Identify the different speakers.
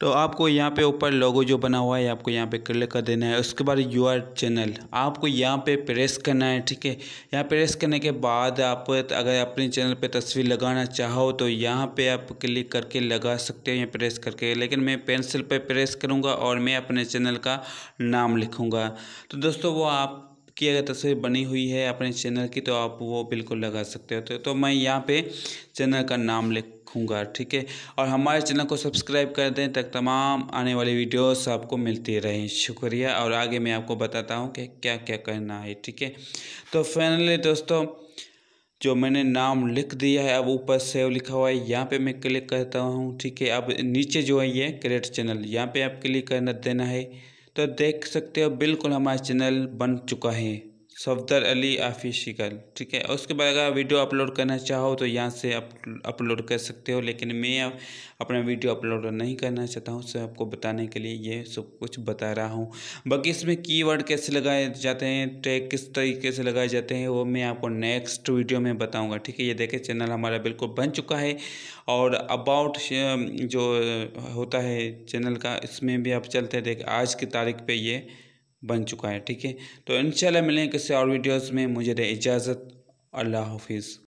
Speaker 1: तो आपको यहाँ पे ऊपर लोगो जो बना हुआ है आपको यहाँ पे क्लिक कर देना है उसके बाद यूआर चैनल आपको यहाँ पे प्रेस करना है ठीक है यहाँ प्रेस करने के बाद आप अगर अपने चैनल पे तस्वीर लगाना चाहो तो यहाँ पे आप क्लिक करके लगा सकते हो यहाँ प्रेस करके लेकिन मैं पेंसिल पे प्रेस करूँगा और मैं अपने चैनल का नाम लिखूँगा तो दोस्तों वो आप की अगर तस्वीर बनी हुई है अपने चैनल की तो आप वो बिल्कुल लगा सकते हो तो, तो मैं यहाँ पे चैनल का नाम लिख सीखूंगा ठीक है और हमारे चैनल को सब्सक्राइब कर दें तक तमाम आने वाली वीडियोस आपको मिलती रहें शुक्रिया और आगे मैं आपको बताता हूँ कि क्या क्या करना है ठीक है तो फाइनली दोस्तों जो मैंने नाम लिख दिया है अब ऊपर सेव लिखा हुआ है यहाँ पे मैं क्लिक करता हूँ ठीक है अब नीचे जो है ये क्रिएट चैनल यहाँ पर आप क्लिक करना देना है तो देख सकते हो बिल्कुल हमारा चैनल बन चुका है सफदर अली ऑफिशिकल ठीक है उसके बाद अगर वीडियो अपलोड करना चाहो तो यहाँ से अपलोड कर सकते हो लेकिन मैं अपना वीडियो अपलोड नहीं करना चाहता हूँ सिर्फ आपको बताने के लिए ये सब कुछ बता रहा हूँ बाकी इसमें कीवर्ड कैसे लगाए जाते हैं टैग किस तरीके से लगाए जाते हैं वो मैं आपको नेक्स्ट वीडियो में बताऊँगा ठीक है ये देखें चैनल हमारा बिल्कुल बन चुका है और अबाउट जो होता है चैनल का इसमें भी आप चलते देख आज की तारीख पर ये बन चुका है ठीक है तो इन मिलेंगे किसी और वीडियोज़ में मुझे दे इजाज़त अल्लाह हाफिज़